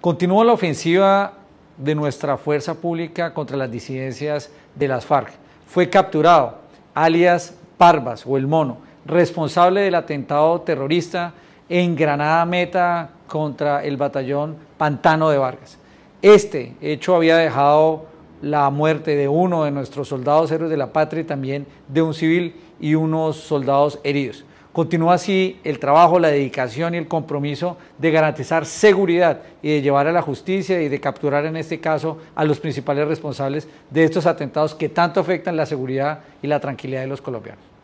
Continúa la ofensiva de nuestra fuerza pública contra las disidencias de las FARC. Fue capturado, alias Parvas o el Mono, responsable del atentado terrorista en Granada Meta contra el batallón Pantano de Vargas. Este hecho había dejado la muerte de uno de nuestros soldados héroes de la patria y también de un civil y unos soldados heridos. Continúa así el trabajo, la dedicación y el compromiso de garantizar seguridad y de llevar a la justicia y de capturar en este caso a los principales responsables de estos atentados que tanto afectan la seguridad y la tranquilidad de los colombianos.